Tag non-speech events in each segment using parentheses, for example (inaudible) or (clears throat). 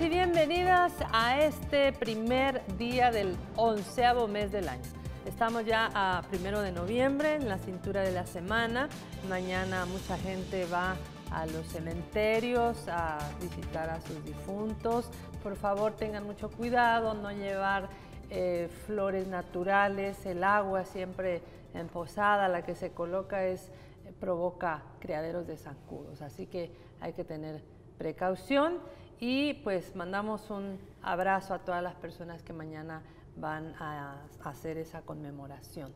y bienvenidas a este primer día del onceavo mes del año. Estamos ya a primero de noviembre, en la cintura de la semana. Mañana mucha gente va a los cementerios a visitar a sus difuntos. Por favor, tengan mucho cuidado, no llevar eh, flores naturales, el agua siempre en posada, la que se coloca es eh, provoca criaderos de zancudos, así que hay que tener precaución y pues mandamos un abrazo a todas las personas que mañana van a hacer esa conmemoración.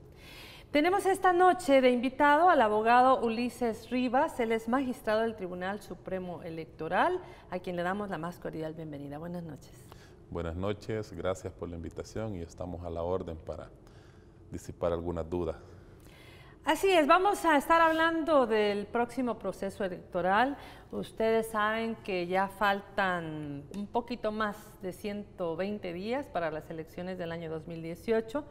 Tenemos esta noche de invitado al abogado Ulises Rivas, él es magistrado del Tribunal Supremo Electoral, a quien le damos la más cordial bienvenida. Buenas noches. Buenas noches, gracias por la invitación y estamos a la orden para disipar algunas dudas Así es, vamos a estar hablando del próximo proceso electoral. Ustedes saben que ya faltan un poquito más de 120 días para las elecciones del año 2018.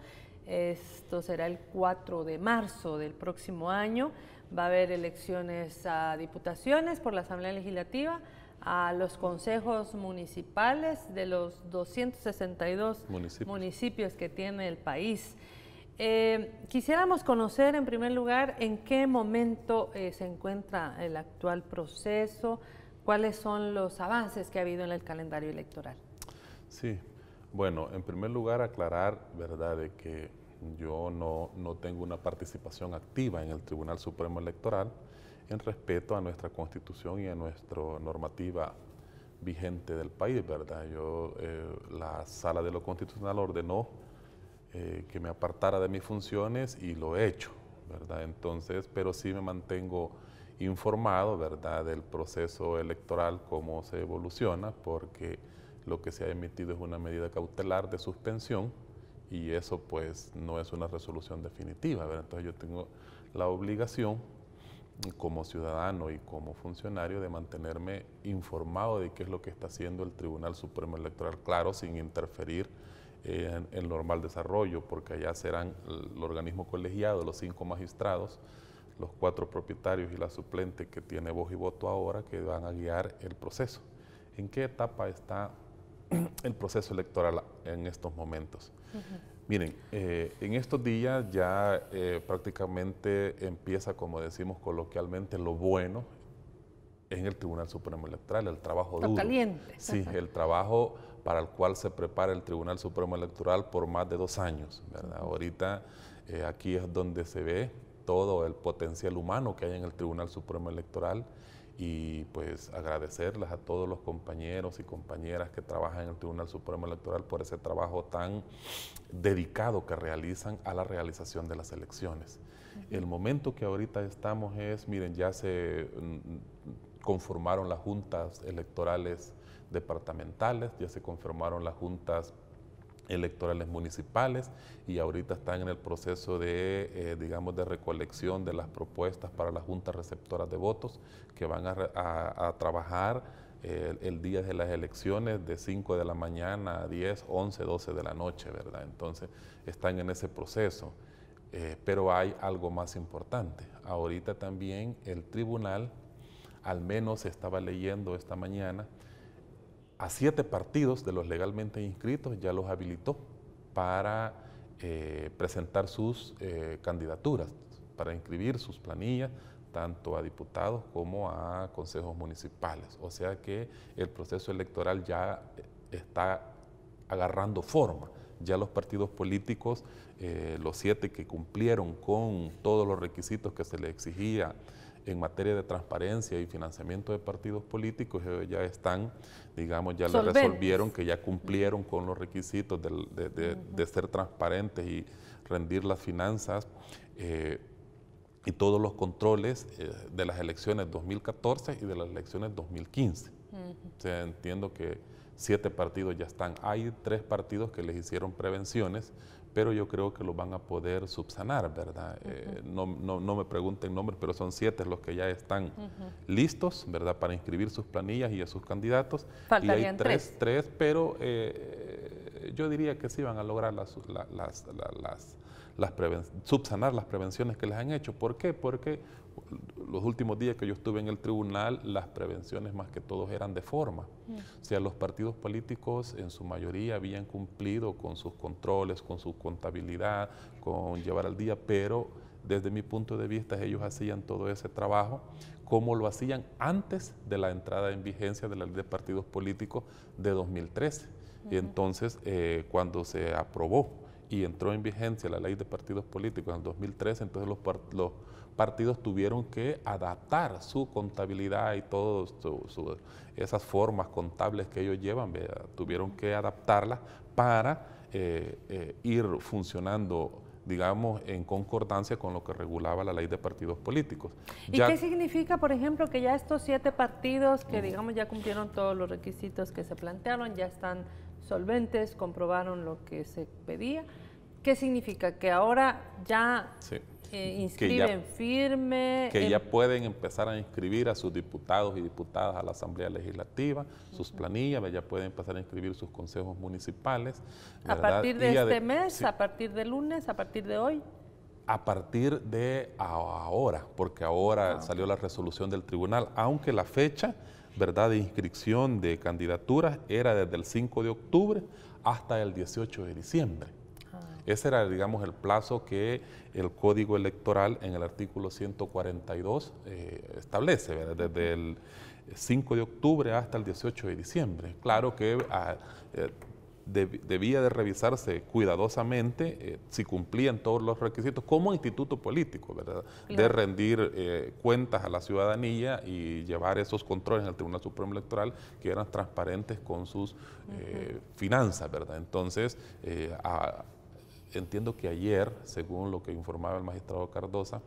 Esto será el 4 de marzo del próximo año. Va a haber elecciones a diputaciones por la Asamblea Legislativa, a los consejos municipales de los 262 municipios, que tiene el país. Eh, quisiéramos conocer, en primer lugar, en qué momento eh, se encuentra el actual proceso, cuáles son los avances que ha habido en el calendario electoral. Sí, bueno, en primer lugar aclarar, ¿verdad?, de que yo no, tengo una participación activa en el Tribunal Supremo Electoral en respeto a nuestra constitución y a nuestra normativa vigente del país, ¿verdad? Yo, eh, la Sala de lo Constitucional ordenó eh, que me apartara de mis funciones y lo he hecho, ¿verdad? Entonces, pero sí me mantengo informado, ¿verdad?, del proceso electoral, cómo se evoluciona, porque lo que se ha emitido es una medida cautelar de suspensión y eso pues no es una resolución definitiva, Entonces yo tengo la obligación como ciudadano y como funcionario de mantenerme informado de qué es lo que está haciendo el Tribunal Supremo Electoral, claro, sin interferir en el normal desarrollo, porque allá serán el organismo colegiado, los cinco magistrados, los cuatro propietarios y la suplente que tiene voz y voto ahora, que van a guiar el proceso. ¿En qué etapa está (clears throat) el proceso electoral en estos momentos? Miren, eh, en estos días ya eh, prácticamente empieza, como decimos coloquialmente, lo bueno en el Tribunal Supremo Electoral, el trabajo Lo duro. caliente. Sí, el trabajo para el cual se prepara el Tribunal Supremo Electoral por más de dos años. ¿verdad? Ahorita eh, aquí es donde se ve todo el potencial humano que hay en el Tribunal Supremo Electoral y pues agradecerles a todos los compañeros y compañeras que trabajan en el Tribunal Supremo Electoral por ese trabajo tan dedicado que realizan a la realización de las elecciones. El momento que ahorita estamos es, miren, ya se mm, conformaron las juntas electorales departamentales, ya se confirmaron las juntas electorales municipales y ahorita están en el proceso de, eh, digamos, de recolección de las propuestas para las juntas receptoras de votos que van a, trabajar eh, el día de las elecciones de 5 de la mañana a 10, 11, 12 de la noche, ¿verdad? Entonces están en ese proceso. Eh, pero hay algo más importante. Ahorita también el tribunal, al menos estaba leyendo esta mañana, a siete partidos de los legalmente inscritos ya los habilitó para eh, presentar sus eh, candidaturas, para inscribir sus planillas, tanto a diputados como a consejos municipales. O sea que el proceso electoral ya eh, está agarrando forma. Ya los partidos políticos, los siete que cumplieron con todos los requisitos que se les exigía en materia de transparencia y financiamiento de partidos políticos, ya están, digamos, ya lo resolvieron, que ya cumplieron con los requisitos de, ser transparentes y rendir las finanzas. Eh, y todos los controles eh, de las elecciones 2014 y de las elecciones 2015. entiendo que siete partidos ya están. Hay tres partidos que les hicieron prevenciones, pero yo creo que lo van a poder subsanar, ¿verdad? Eh, no, no, no, me pregunten nombres, pero son siete los que ya están listos, ¿verdad? Para inscribir sus planillas y a sus candidatos. Faltarían y hay tres, tres, pero eh, yo diría que sí van a lograr las, las, las, las subsanar las prevenciones que les han hecho. ¿Por qué? Porque los últimos días que yo estuve en el tribunal, las prevenciones más que todos eran de forma. Mm. O sea, los partidos políticos en su mayoría habían cumplido con sus controles, con su contabilidad, con llevar al día, pero desde mi punto de vista ellos hacían todo ese trabajo como lo hacían antes de la entrada en vigencia de la ley de partidos políticos de 2013. y Entonces, eh, cuando se aprobó y entró en vigencia la ley de partidos políticos en 2013, entonces los, los partidos tuvieron que adaptar su contabilidad y todas esas formas contables que ellos llevan, tuvieron que adaptarlas para eh, eh, ir funcionando digamos, en concordancia con lo que regulaba la ley de partidos políticos. ¿Y qué significa, por ejemplo, que ya estos siete partidos que, digamos, ya cumplieron todos los requisitos que se plantearon, ya están solventes, comprobaron lo que se pedía? ¿Qué significa? Que ahora ya que inscriben firme. Que ya pueden empezar a inscribir a sus diputados y diputadas a la Asamblea Legislativa, sus planillas, ya pueden empezar a inscribir sus consejos municipales. A partir de este mes, a partir de lunes, a partir de hoy a partir de ahora, porque ahora ah, salió la resolución del tribunal, aunque la fecha de inscripción de candidaturas era desde el 5 de octubre hasta el 18 de diciembre. Ese era, digamos, el plazo que el Código Electoral en el artículo 142 eh, establece, desde el 5 de octubre hasta el 18 de diciembre. Claro que ah, eh, debía de revisarse cuidadosamente eh, si cumplían todos los requisitos como instituto político, ¿verdad? De rendir cuentas a la ciudadanía y llevar esos controles al Tribunal Supremo Electoral que eran transparentes con sus finanzas, ¿verdad? Entonces, a, entiendo que ayer, según lo que informaba el magistrado Cardosa,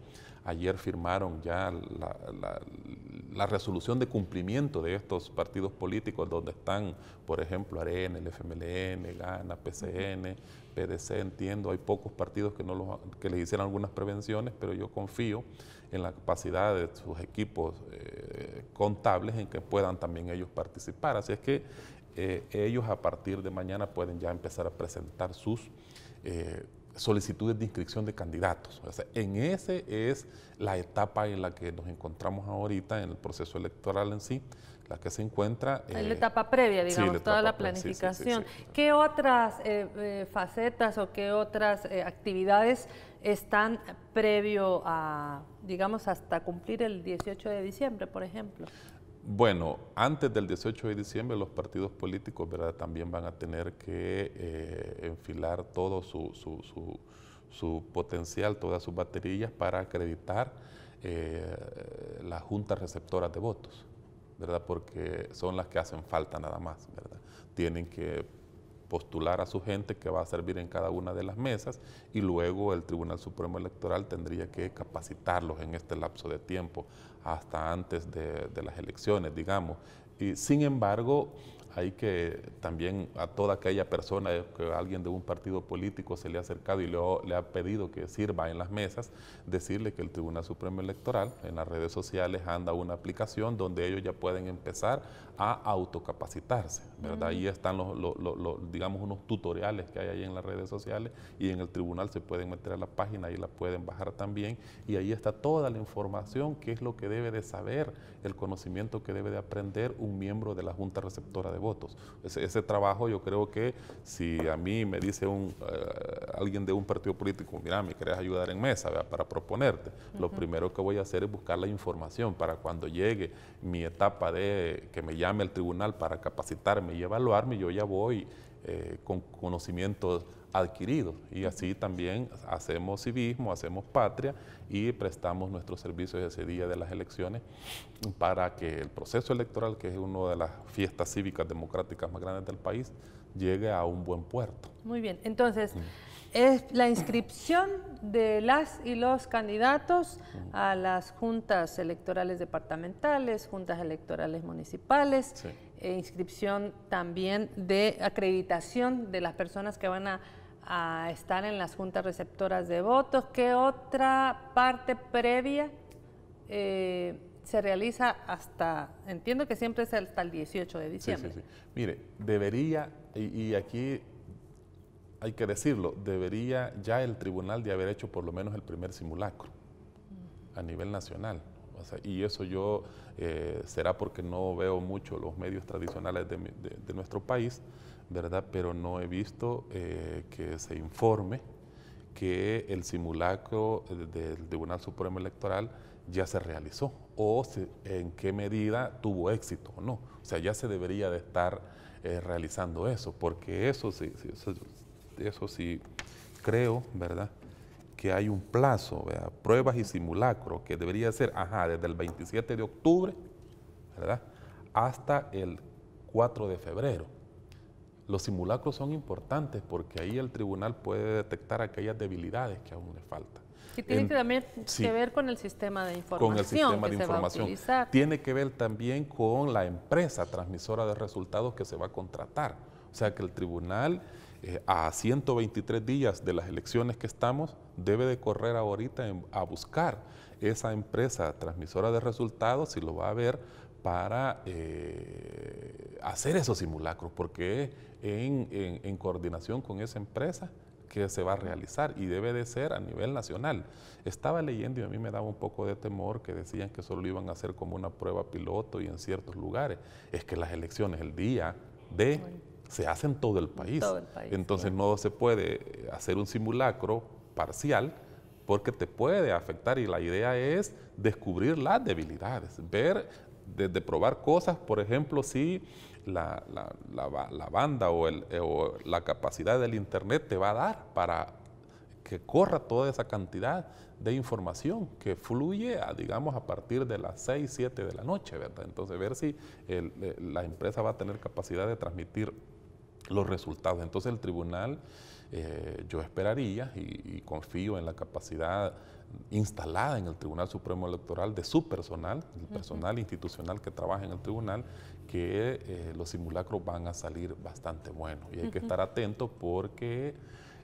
ayer firmaron ya la, resolución de cumplimiento de estos partidos políticos donde están, por ejemplo, AREN, el FMLN, GANA, PCN, PDC, entiendo, hay pocos partidos que, no los, que les hicieron algunas prevenciones, pero yo confío en la capacidad de sus equipos eh, contables en que puedan también ellos participar. Así es que eh, ellos a partir de mañana pueden ya empezar a presentar sus eh, solicitudes de inscripción de candidatos. O sea, en ese es la etapa en la que nos encontramos ahorita en el proceso electoral en sí, la que se encuentra... En la eh, etapa previa, digamos, toda la planificación. ¿Qué otras eh, facetas o qué otras actividades están previo a, digamos, hasta cumplir el 18 de diciembre, por ejemplo? Bueno, antes del 18 de diciembre los partidos políticos ¿verdad? también van a tener que eh, enfilar todo su, su, su, su, potencial, todas sus baterías para acreditar eh, las juntas receptoras de votos, ¿verdad? porque son las que hacen falta nada más. ¿verdad? Tienen que postular a su gente que va a servir en cada una de las mesas y luego el Tribunal Supremo Electoral tendría que capacitarlos en este lapso de tiempo hasta antes de, las elecciones, digamos. Y, sin embargo, hay que también a toda aquella persona que alguien de un partido político se le ha acercado y le, le, ha pedido que sirva en las mesas, decirle que el Tribunal Supremo Electoral en las redes sociales anda una aplicación donde ellos ya pueden empezar a autocapacitarse, ¿verdad? Ahí están los, digamos, unos tutoriales que hay ahí en las redes sociales y en el tribunal se pueden meter a la página y la pueden bajar también y ahí está toda la información que es lo que debe de saber el conocimiento que debe de aprender un miembro de la Junta Receptora de Votos. Ese, trabajo yo creo que si a mí me dice un, eh, alguien de un partido político, mira, me quieres ayudar en mesa para proponerte, lo primero que voy a hacer es buscar la información para cuando llegue mi etapa de que me llame el tribunal para capacitarme y evaluarme, yo ya voy eh, con conocimientos adquiridos. Y así también hacemos civismo, hacemos patria y prestamos nuestros servicios ese día de las elecciones para que el proceso electoral, que es una de las fiestas cívicas democráticas más grandes del país, llegue a un buen puerto. Muy bien, entonces... es la inscripción de las y los candidatos a las juntas electorales departamentales, juntas electorales municipales, e inscripción también de acreditación de las personas que van a, estar en las juntas receptoras de votos. ¿Qué otra parte previa eh, se realiza hasta, entiendo que siempre es hasta el 18 de diciembre? Mire, debería, y aquí hay que decirlo, debería ya el tribunal de haber hecho por lo menos el primer simulacro a nivel nacional y eso yo, eh, será porque no veo mucho los medios tradicionales de, nuestro país, ¿verdad? Pero no he visto eh, que se informe que el simulacro del Tribunal Supremo Electoral ya se realizó o en qué medida tuvo éxito o no. O sea, ya se debería de estar eh, realizando eso, porque eso sí, eso, sí creo, ¿verdad? hay un plazo, pruebas y simulacro, que debería ser, ajá, desde el 27 de octubre, ¿verdad? Hasta el 4 de febrero. Los simulacros son importantes porque ahí el tribunal puede detectar aquellas debilidades que aún le faltan. Y tiene que también que ver con el sistema de información. Con el sistema de información. tiene que ver también con la empresa transmisora de resultados que se va a contratar. O sea que el tribunal eh, a 123 días de las elecciones que estamos, debe de correr ahorita a buscar esa empresa transmisora de resultados, y lo va a ver, para eh, hacer esos simulacros, porque en, en coordinación con esa empresa que se va a realizar y debe de ser a nivel nacional. Estaba leyendo y a mí me daba un poco de temor que decían que solo iban a hacer como una prueba piloto y en ciertos lugares. Es que las elecciones, el día de se hace en todo el país. Entonces no se puede eh, hacer un simulacro parcial porque te puede afectar y la idea es descubrir las debilidades, ver, desde de probar cosas, por ejemplo, si la, banda eh, o, la capacidad del Internet te va a dar para que corra toda esa cantidad de información que fluye, a, digamos, a partir de las 6, 7 de la noche, ¿verdad? Entonces, ver si eh, la empresa va a tener capacidad de transmitir los resultados. Entonces el tribunal, eh, yo esperaría y, confío en la capacidad instalada en el Tribunal Supremo Electoral de su personal, el personal institucional que trabaja en el tribunal, que eh, los simulacros van a salir bastante buenos. Y hay que estar atentos porque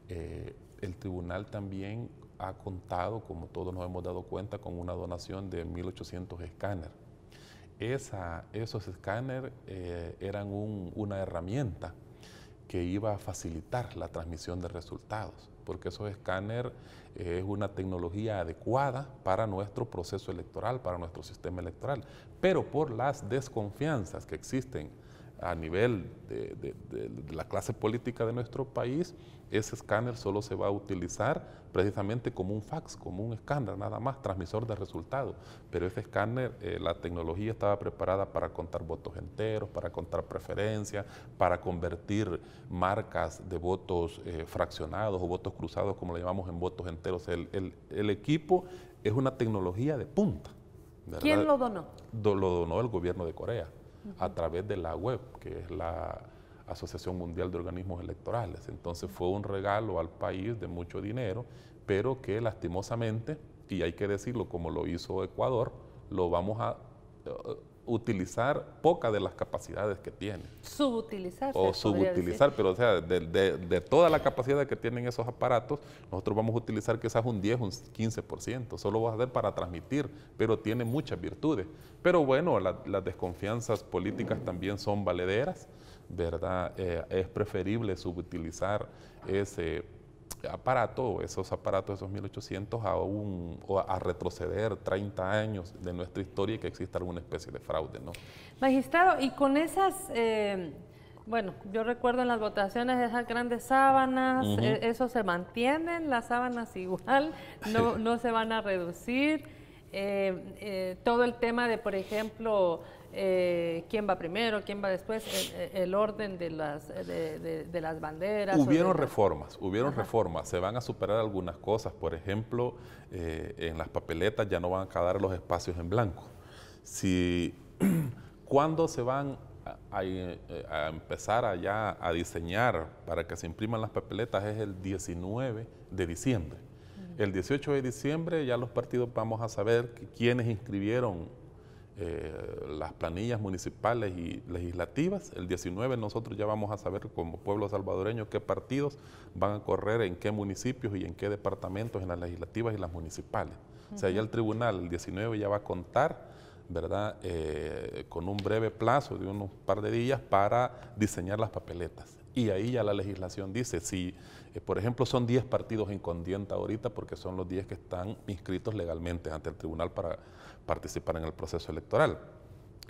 eh, el tribunal también ha contado, como todos nos hemos dado cuenta, con una donación de 1.800 escáner. esos escáneres eran una herramienta que iba a facilitar la transmisión de resultados, porque esos escáneres eh, es una tecnología adecuada para nuestro proceso electoral, para nuestro sistema electoral, pero por las desconfianzas que existen a nivel de la clase política de nuestro país, ese escáner solo se va a utilizar precisamente como un fax, como un escáner, nada más, transmisor de resultados. Pero ese escáner, eh, la tecnología estaba preparada para contar votos enteros, para contar preferencias, para convertir marcas de votos eh, fraccionados o votos cruzados, como le llamamos en votos enteros. El, equipo es una tecnología de punta. ¿Quién lo donó? lo donó el gobierno de Corea a través de la web, que es la Asociación Mundial de Organismos Electorales. Entonces fue un regalo al país de mucho dinero, pero que lastimosamente, y hay que decirlo como lo hizo Ecuador, lo vamos a eh, utilizar poca de las capacidades que tiene. Subutilizar. O subutilizar, pero o sea, de, toda la capacidad que tienen esos aparatos, nosotros vamos a utilizar quizás un 10, un 15%, solo va a ser para transmitir, pero tiene muchas virtudes. Pero bueno, las desconfianzas políticas también son valederas. ¿verdad? Eh, es preferible subutilizar ese aparato, esos aparatos, esos 1800, a, a retroceder 30 años de nuestra historia y que exista alguna especie de fraude. ¿no? Magistrado, y con esas... Eh, bueno, yo recuerdo en las votaciones esas grandes sábanas, eh, eso se mantienen, las sábanas igual, no, no se van a reducir. todo el tema de, por ejemplo, eh, quién va primero, quién va después, el, orden de las, de, las banderas. Hubieron reformas, hubieron reformas, se van a superar algunas cosas, por ejemplo, eh, en las papeletas ya no van a quedar los espacios en blanco. Si, (clears throat) ¿Cuándo se van eh, a, empezar allá a diseñar para que se impriman las papeletas? Es el 19 de diciembre. El 18 de diciembre ya los partidos vamos a saber quiénes inscribieron eh, las planillas municipales y legislativas. El 19 nosotros ya vamos a saber como pueblo salvadoreño qué partidos van a correr en qué municipios y en qué departamentos en las legislativas y las municipales. O sea, ya el tribunal el 19 ya va a contar, ¿verdad?, eh, con un breve plazo de unos par de días para diseñar las papeletas. Y ahí ya la legislación dice, si eh, por ejemplo son 10 partidos en condienta ahorita, porque son los 10 que están inscritos legalmente ante el tribunal para participar en el proceso electoral.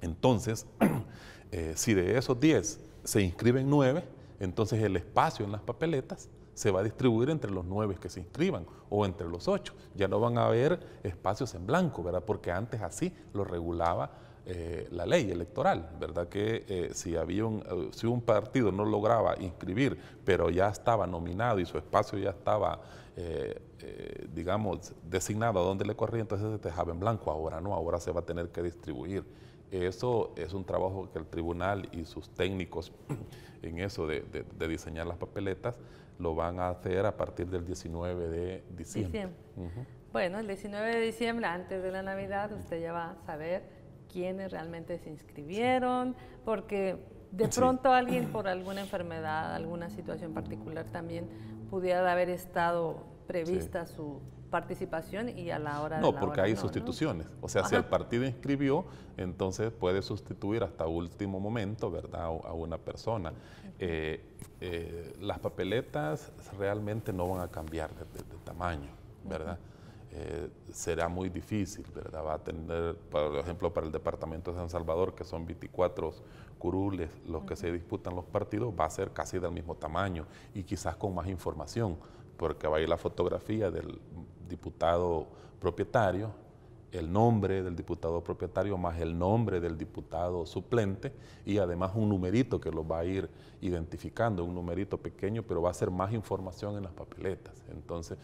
Entonces, (clears throat) eh, si de esos 10 se inscriben 9, entonces el espacio en las papeletas se va a distribuir entre los 9 que se inscriban o entre los 8. Ya no van a haber espacios en blanco, ¿verdad? Porque antes así lo regulaba eh, la ley electoral, ¿verdad? Que eh, si, había un, eh, si un partido no lograba inscribir, pero ya estaba nominado y su espacio ya estaba, digamos, designado a dónde le corría, entonces se dejaba en blanco. Ahora no, ahora se va a tener que distribuir. Eso es un trabajo que el tribunal y sus técnicos (clears throat) en eso de, diseñar las papeletas lo van a hacer a partir del 19 de diciembre. Bueno, el 19 de diciembre, antes de la Navidad, usted ya va a saber quiénes realmente se inscribieron, porque de pronto alguien por alguna enfermedad, alguna situación particular también pudiera haber estado prevista su participación y a la hora no, de la porque hay sustituciones. O sea, si el partido inscribió, entonces puede sustituir hasta último momento, ¿verdad?, a una persona. Eh, eh, las papeletas realmente no van a cambiar de, tamaño, ¿verdad? Eh, será muy difícil, ¿verdad? Va a tener, por ejemplo, para el departamento de San Salvador, que son 24 curules los que se disputan los partidos, va a ser casi del mismo tamaño y quizás con más información, porque va a ir la fotografía del diputado propietario, el nombre del diputado propietario más el nombre del diputado suplente y además un numerito que lo va a ir identificando, un numerito pequeño, pero va a ser más información en las papeletas. Entonces,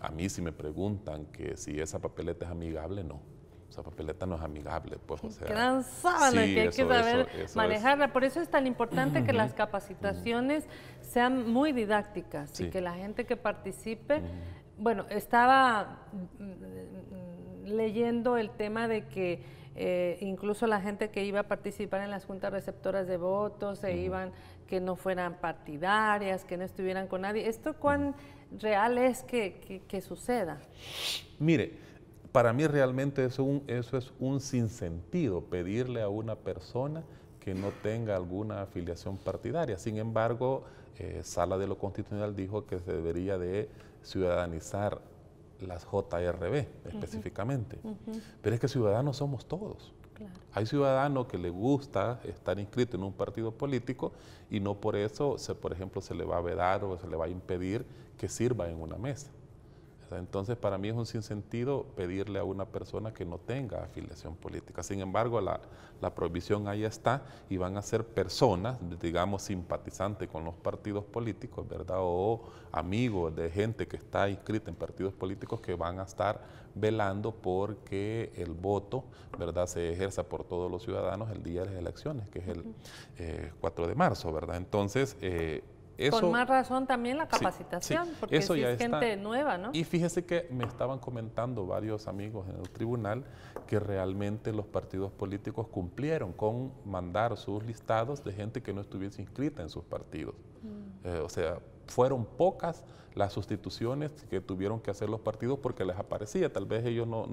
a mí si me preguntan que si esa papeleta es amigable, no. esa papeleta no es amigable, pues, o sea... que hay que saber manejarla. Por eso es tan importante que las capacitaciones sean muy didácticas y que la gente que participe... Bueno, estaba mm, mm, leyendo el tema de que eh, incluso la gente que iba a participar en las juntas receptoras de votos se iban que no fueran partidarias, que no estuvieran con nadie. ¿Esto cuán real es que, suceda? Mire, para mí realmente eso es un sinsentido, pedirle a una persona que no tenga alguna afiliación partidaria. Sin embargo, eh, Sala de lo Constitucional dijo que se debería de ciudadanizar las JRB específicamente. Pero es que ciudadanos somos todos. Hay ciudadanos que le gusta estar inscrito en un partido político y no por eso, se, por ejemplo, se le va a vedar o se le va a impedir que sirva en una mesa. Entonces, para mí es un sinsentido pedirle a una persona que no tenga afiliación política. Sin embargo, la, prohibición ahí está y van a ser personas, digamos, simpatizantes con los partidos políticos, ¿verdad? O amigos de gente que está inscrita en partidos políticos que van a estar velando porque el voto, ¿verdad?, se ejerza por todos los ciudadanos el día de las elecciones, que es el 4 eh, de marzo, ¿verdad? Entonces, eh, con más razón también la capacitación, porque es gente nueva, ¿no? Y fíjese que me estaban comentando varios amigos en el tribunal que realmente los partidos políticos cumplieron con mandar sus listados de gente que no estuviese inscrita en sus partidos. Mm. Eh, o sea, fueron pocas las sustituciones que tuvieron que hacer los partidos porque les aparecía, tal vez ellos no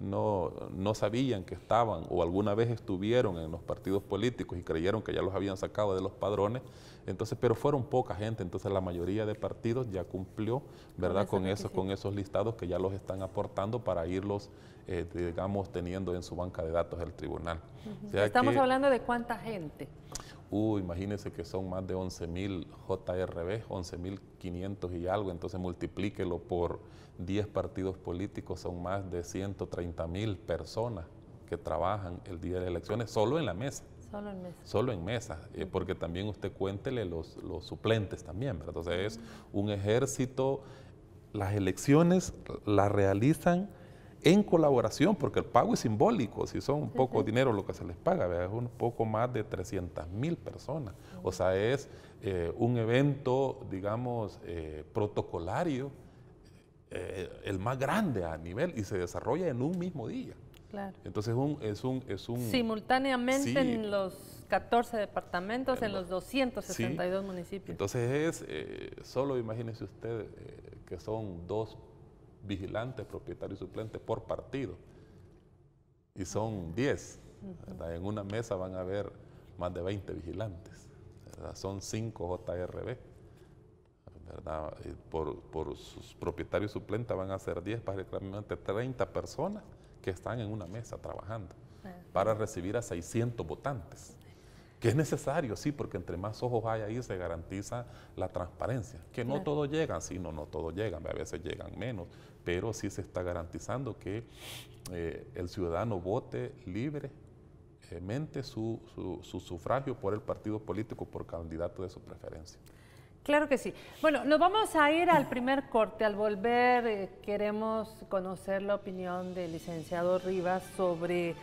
no, no sabían que estaban o alguna vez estuvieron en los partidos políticos y creyeron que ya los habían sacado de los padrones, entonces, pero fueron poca gente, entonces la mayoría de partidos ya cumplió, ¿verdad? Con, esos, con esos listados que ya los están aportando para irlos, eh, digamos, teniendo en su banca de datos el tribunal. Estamos hablando de cuánta gente. Uy, imagínense que son más de 11.000 JRB, 11.000 500 y algo, entonces multiplíquelo por 10 partidos políticos, son más de 130 mil personas que trabajan el día de las elecciones solo en la mesa. Solo en mesa. Solo en mesa, eh, porque también usted cuéntele los, suplentes también, Entonces es un ejército, las elecciones las realizan en colaboración, porque el pago es simbólico, si son un poco dinero lo que se les paga, es un poco más de 300 mil personas. O sea, es eh, un evento, digamos, eh, protocolario, eh, el más grande a nivel y se desarrolla en un mismo día. Claro. Entonces un, es, un, es un... Simultáneamente en los 14 departamentos, en, los 262 municipios. Entonces es, solo imagínese usted que son dos vigilantes, propietarios y suplentes por partido. Y son 10. En una mesa van a haber más de 20 vigilantes. Son 5 JRB. Por, por, sus propietarios suplentes van a ser 10, prácticamente 30 personas que están en una mesa trabajando ah. para recibir a 600 votantes que es necesario, sí, porque entre más ojos hay ahí se garantiza la transparencia, que no todos llegan, sí, no, no todos llegan, a veces llegan menos, pero sí se está garantizando que eh, el ciudadano vote libremente su, su, su sufragio por el partido político, por candidato de su preferencia. Claro que sí. Bueno, nos vamos a ir al primer corte. Al volver eh, queremos conocer la opinión del licenciado Rivas sobre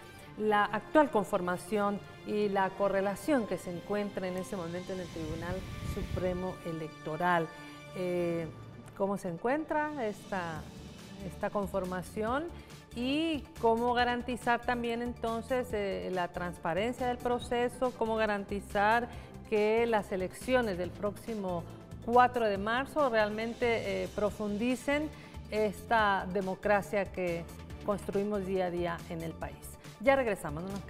la actual conformación y la correlación que se encuentra en ese momento en el Tribunal Supremo Electoral. Eh, ¿Cómo se encuentra esta, conformación? y cómo garantizar también entonces eh, la transparencia del proceso, cómo garantizar que las elecciones del próximo 4 de marzo realmente eh, profundicen esta democracia que construimos día a día en el país. Ya regresamos, no nos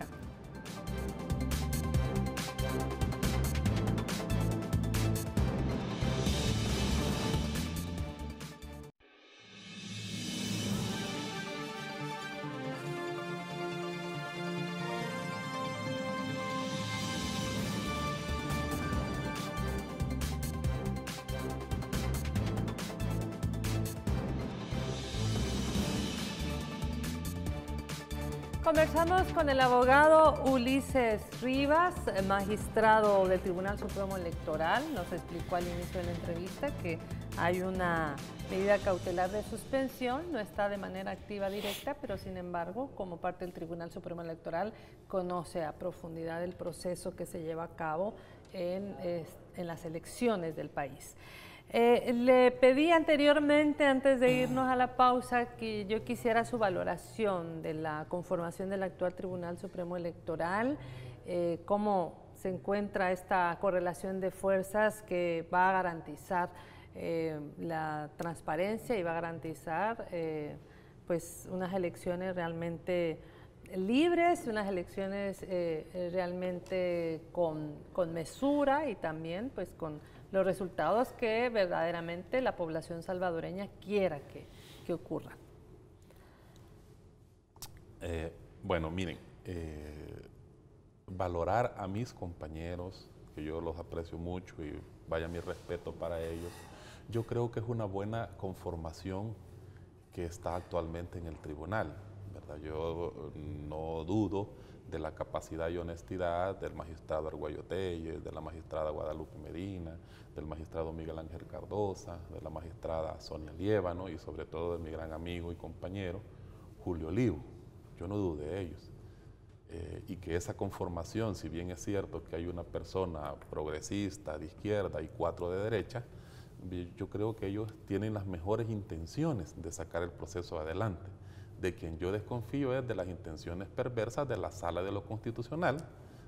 Estamos con el abogado Ulises Rivas, magistrado del Tribunal Supremo Electoral. Nos explicó al inicio de la entrevista que hay una medida cautelar de suspensión, no está de manera activa directa, pero sin embargo, como parte del Tribunal Supremo Electoral, conoce a profundidad el proceso que se lleva a cabo en, eh, las elecciones del país. Eh, le pedí anteriormente, antes de irnos a la pausa, que yo quisiera su valoración de la conformación del actual Tribunal Supremo Electoral, eh, cómo se encuentra esta correlación de fuerzas que va a garantizar eh, la transparencia y va a garantizar pues unas elecciones realmente libres, unas elecciones realmente con, con mesura y también pues con los resultados que verdaderamente la población salvadoreña quiera que, ocurra. Eh, bueno, miren, eh, valorar a mis compañeros, que yo los aprecio mucho y vaya mi respeto para ellos, yo creo que es una buena conformación que está actualmente en el tribunal. ¿verdad? Yo mm, no dudo de la capacidad y honestidad del magistrado Arguayo de la magistrada Guadalupe Medina, del magistrado Miguel Ángel Cardosa, de la magistrada Sonia Liévano y sobre todo de mi gran amigo y compañero Julio Olivo. Yo no dudo de ellos. Eh, y que esa conformación, si bien es cierto que hay una persona progresista de izquierda y cuatro de derecha, yo creo que ellos tienen las mejores intenciones de sacar el proceso adelante. De quien yo desconfío es de las intenciones perversas de la sala de lo constitucional,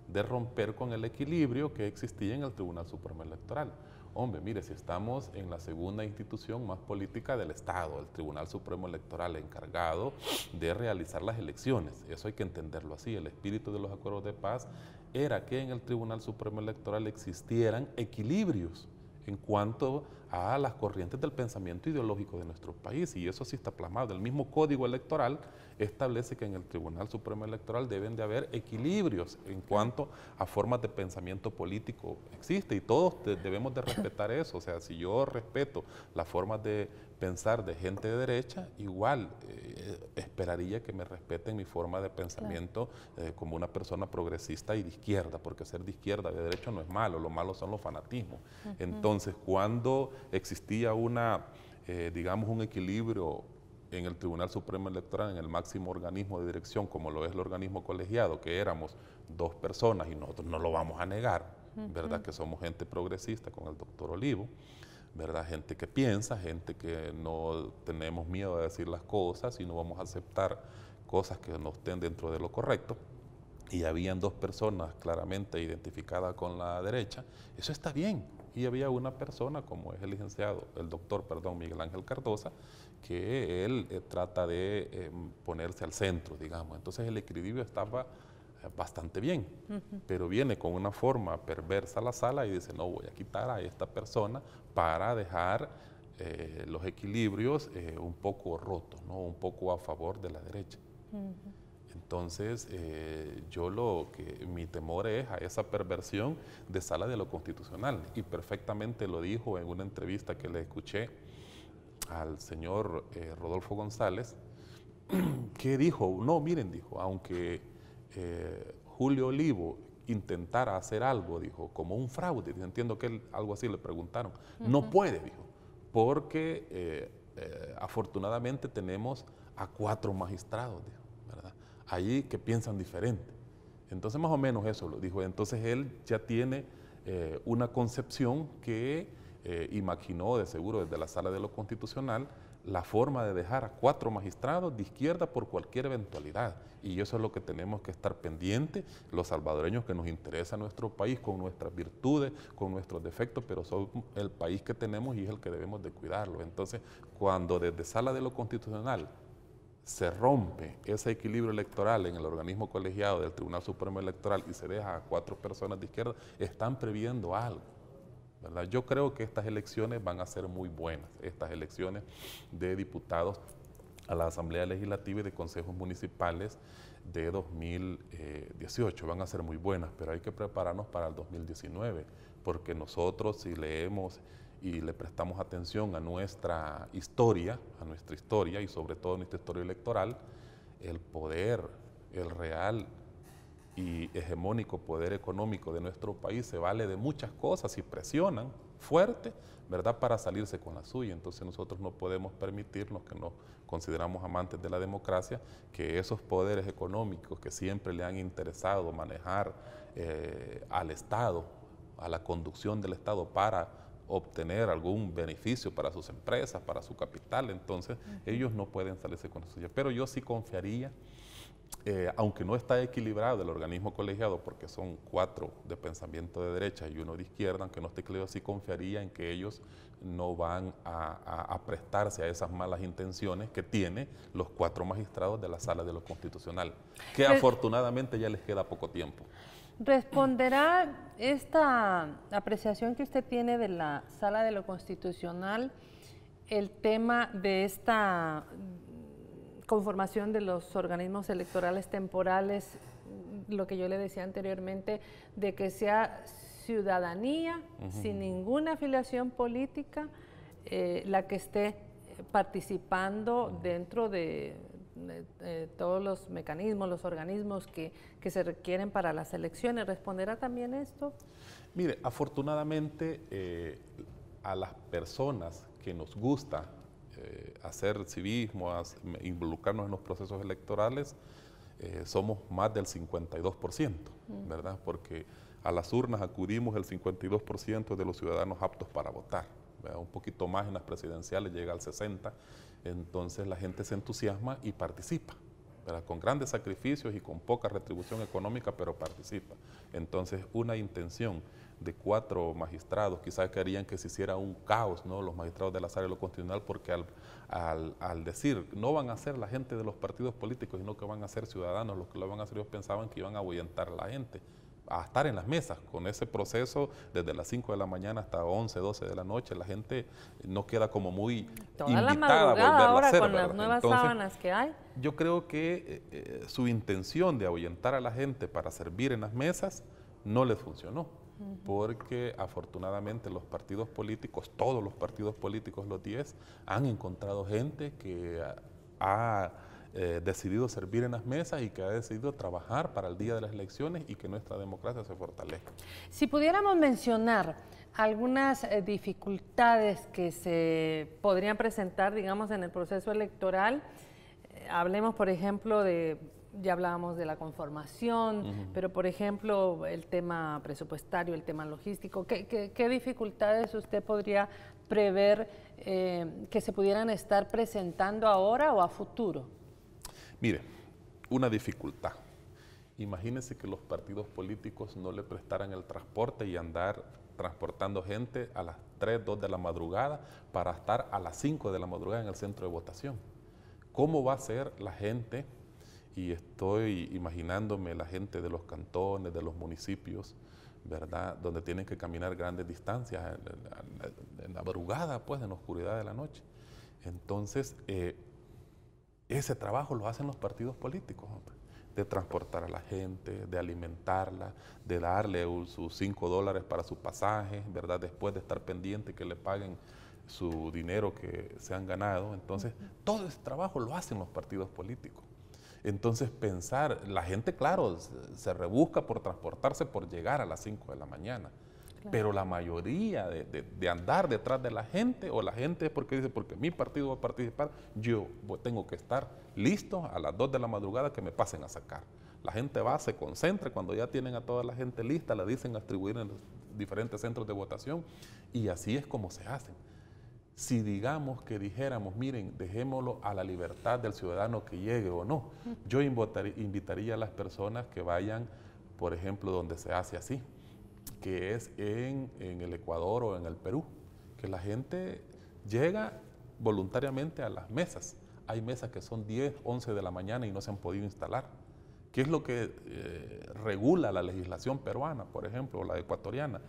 de romper con el equilibrio que existía en el Tribunal Supremo Electoral. Hombre, mire, si estamos en la segunda institución más política del Estado, el Tribunal Supremo Electoral encargado de realizar las elecciones, eso hay que entenderlo así, el espíritu de los acuerdos de paz era que en el Tribunal Supremo Electoral existieran equilibrios en cuanto a las corrientes del pensamiento ideológico de nuestro país, y eso sí está plasmado. El mismo Código Electoral establece que en el Tribunal Supremo Electoral deben de haber equilibrios en cuanto a formas de pensamiento político existe, y todos debemos de respetar eso. O sea, si yo respeto las formas de pensar de gente de derecha, igual eh, esperaría que me respeten mi forma de pensamiento eh, como una persona progresista y de izquierda, porque ser de izquierda de derecha no es malo, lo malo son los fanatismos. Entonces, cuando existía una, eh, digamos, un equilibrio en el Tribunal Supremo Electoral, en el máximo organismo de dirección, como lo es el organismo colegiado, que éramos dos personas y nosotros no lo vamos a negar, ¿verdad? Que somos gente progresista con el doctor Olivo. ¿verdad? Gente que piensa, gente que no tenemos miedo de decir las cosas y no vamos a aceptar cosas que no estén dentro de lo correcto. Y habían dos personas claramente identificadas con la derecha. Eso está bien. Y había una persona, como es el licenciado, el doctor, perdón, Miguel Ángel Cardosa, que él eh, trata de em, ponerse al centro, digamos. Entonces el equilibrio estaba bastante bien, pero viene con una forma perversa la sala y dice, no, voy a quitar a esta persona para dejar eh, los equilibrios eh, un poco rotos, ¿no? un poco a favor de la derecha. Entonces, eh, yo lo que mi temor es a esa perversión de sala de lo constitucional. Y perfectamente lo dijo en una entrevista que le escuché al señor Rodolfo González, (clears throat) que dijo, no, miren, dijo, aunque eh, Julio Olivo intentara hacer algo, dijo, como un fraude, entiendo que algo así le preguntaron, no puede, dijo, porque eh, eh, afortunadamente tenemos a cuatro magistrados, ¿verdad? Allí que piensan diferente. Entonces más o menos eso lo dijo. Entonces él ya tiene una concepción que imaginó de seguro desde la sala de lo constitucional la forma de dejar a cuatro magistrados de izquierda por cualquier eventualidad. Y eso es lo que tenemos que estar pendientes, los salvadoreños que nos interesa nuestro país, con nuestras virtudes, con nuestros defectos, pero son el país que tenemos y es el que debemos de cuidarlo. Entonces, cuando desde sala de lo constitucional se rompe ese equilibrio electoral en el organismo colegiado del Tribunal Supremo Electoral y se deja a cuatro personas de izquierda, están previendo algo. Yo creo que estas elecciones van a ser muy buenas, estas elecciones de diputados a la Asamblea Legislativa y de consejos municipales de 2018. Van a ser muy buenas, pero hay que prepararnos para el 2019, porque nosotros si leemos y le prestamos atención a nuestra historia, a nuestra historia y sobre todo a nuestra historia electoral, el poder, el real y hegemónico poder económico de nuestro país se vale de muchas cosas y presionan fuerte, ¿verdad?, para salirse con la suya. Entonces nosotros no podemos permitirnos que nos consideramos amantes de la democracia, que esos poderes económicos que siempre le han interesado manejar eh, al Estado, a la conducción del Estado para obtener algún beneficio para sus empresas, para su capital, entonces ellos no pueden salirse con la suya. Pero yo sí confiaría eh, aunque no está equilibrado el organismo colegiado, porque son cuatro de pensamiento de derecha y uno de izquierda, aunque no esté claro, sí confiaría en que ellos no van a, prestarse a esas malas intenciones que tienen los cuatro magistrados de la Sala de lo Constitucional, que afortunadamente ya les queda poco tiempo. ¿Responderá esta apreciación que usted tiene de la Sala de lo Constitucional el tema de esta conformación de los organismos electorales temporales, lo que yo le decía anteriormente, de que sea ciudadanía sin ninguna afiliación política eh, la que esté participando dentro de, todos los mecanismos, los organismos que, se requieren para las elecciones. ¿Responderá también esto? Mire, afortunadamente eh, a las personas que nos gusta eh, hacer civismo, a involucrarnos en los procesos electorales, eh, somos más del 52%, mm. ¿verdad? Porque a las urnas acudimos el 52% de los ciudadanos aptos para votar. Un poquito más en las presidenciales llega al 60%, entonces la gente se entusiasma y participa. ¿verdad? con grandes sacrificios y con poca retribución económica, pero participa. Entonces, una intención de cuatro magistrados, quizás querían que se hiciera un caos, ¿no? Los magistrados de la sala de lo constitucional, porque al, decir no van a ser la gente de los partidos políticos, sino que van a ser ciudadanos, los que lo van a hacer ellos pensaban que iban a ahuyentar a la gente a estar en las mesas con ese proceso desde las 5 de la mañana hasta 11, 12 de la noche. La gente no queda como muy invitada a con las nuevas sábanas que hay. Yo creo que eh, eh, su intención de ahuyentar a la gente para servir en las mesas no les funcionó porque afortunadamente los partidos políticos, todos los partidos políticos, los 10, han encontrado gente que ha eh, decidido servir en las mesas y que ha decidido trabajar para el día de las elecciones y que nuestra democracia se fortalezca. Si pudiéramos mencionar algunas eh, dificultades que se podrían presentar, digamos, en el proceso electoral, eh, hablemos, por ejemplo, de ya hablábamos de la conformación, pero por ejemplo el tema presupuestario, el tema logístico, ¿qué, dificultades usted podría prever eh, que se pudieran estar presentando ahora o a futuro? Mire, una dificultad. Imagínese que los partidos políticos no le prestaran el transporte y andar transportando gente a las 3, 2 de la madrugada para estar a las 5 de la madrugada en el centro de votación. ¿Cómo va a ser la gente? y estoy imaginándome la gente de los cantones, de los municipios, ¿verdad? Donde tienen que caminar grandes distancias, en la, madrugada, pues, en la oscuridad de la noche. Entonces, eh, ese trabajo lo hacen los partidos políticos, de transportar a la gente, de alimentarla, de darle sus 5 dólares para su pasaje, ¿verdad? Después de estar pendiente que le paguen su dinero que se han ganado. Entonces, todo ese trabajo lo hacen los partidos políticos. Entonces pensar, la gente, claro, se rebusca por transportarse, por llegar a las 5 de la mañana. Pero la mayoría de, andar detrás de la gente, o la gente es porque dice, porque mi partido va a participar, yo tengo que estar listo a las 2 de la madrugada que me pasen a sacar. La gente va, se concentra, cuando ya tienen a toda la gente lista, la dicen a distribuir en los diferentes centros de votación, y así es como se hacen si digamos que dijéramos, miren, dejémoslo a la libertad del ciudadano que llegue o no. Yo invitaría a las personas que vayan, por ejemplo, donde se hace así, que es en, el Ecuador o en el Perú, que la gente llega voluntariamente a las mesas. Hay mesas que son 10, 11 de la mañana y no se han podido instalar. ¿Qué es lo que eh, regula la legislación peruana, por ejemplo, o la ecuatoriana?